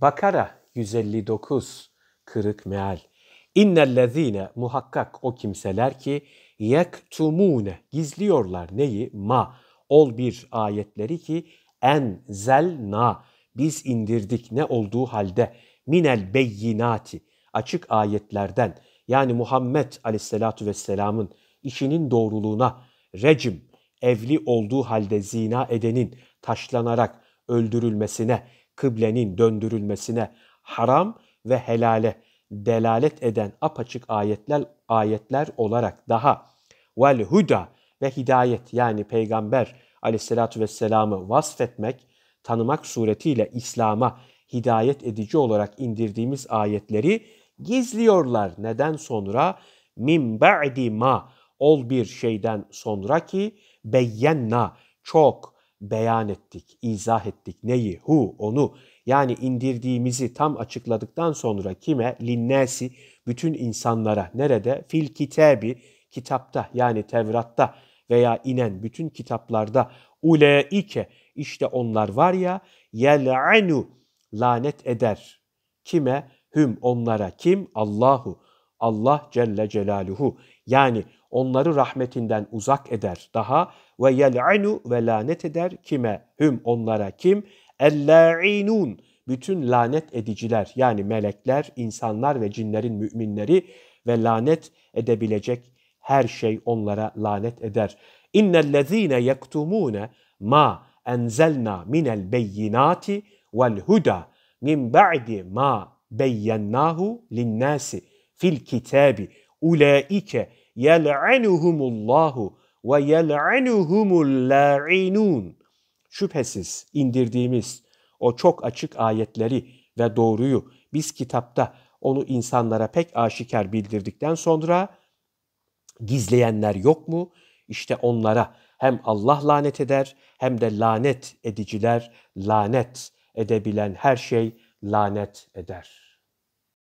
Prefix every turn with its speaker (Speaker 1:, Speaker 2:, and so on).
Speaker 1: Bakara 159 kırık meal. İnnellezine muhakkak o kimseler ki yektumune gizliyorlar neyi? Ma ol bir ayetleri ki en zelna biz indirdik ne olduğu halde minel beyinati açık ayetlerden yani Muhammed aleyhissalatu vesselamın işinin doğruluğuna recim evli olduğu halde zina edenin taşlanarak öldürülmesine kıblenin döndürülmesine haram ve helale delalet eden apaçık ayetler ayetler olarak daha vel huda ve hidayet yani peygamber aleyhissalatü vesselam'ı vasfetmek, tanımak suretiyle İslam'a hidayet edici olarak indirdiğimiz ayetleri gizliyorlar. Neden sonra? Min ba'di ma ol bir şeyden sonra ki beyyenna çok beyan ettik, izah ettik. Neyi? Hu, onu. Yani indirdiğimizi tam açıkladıktan sonra kime? Linnesi, bütün insanlara. Nerede? Fil kitabi, kitapta yani Tevrat'ta veya inen bütün kitaplarda. Uleike, işte onlar var ya, yel'anu, lanet eder. Kime? Hüm onlara kim? Allahu. Allah Celle Celaluhu yani onları rahmetinden uzak eder daha ve yel'inu ve lanet eder kime hüm onlara kim ella'inun bütün lanet ediciler yani melekler, insanlar ve cinlerin müminleri ve lanet edebilecek her şey onlara lanet eder. İnnellezîne yektumûne ma enzelna minel beyyinati vel huda min ba'di ma beyyennâhu linnâsi fil kitabi ulaike yel'anuhumullahu ve yel'anuhumul la'inun. Şüphesiz indirdiğimiz o çok açık ayetleri ve doğruyu biz kitapta onu insanlara pek aşikar bildirdikten sonra gizleyenler yok mu? İşte onlara hem Allah lanet eder hem de lanet ediciler lanet edebilen her şey lanet eder.''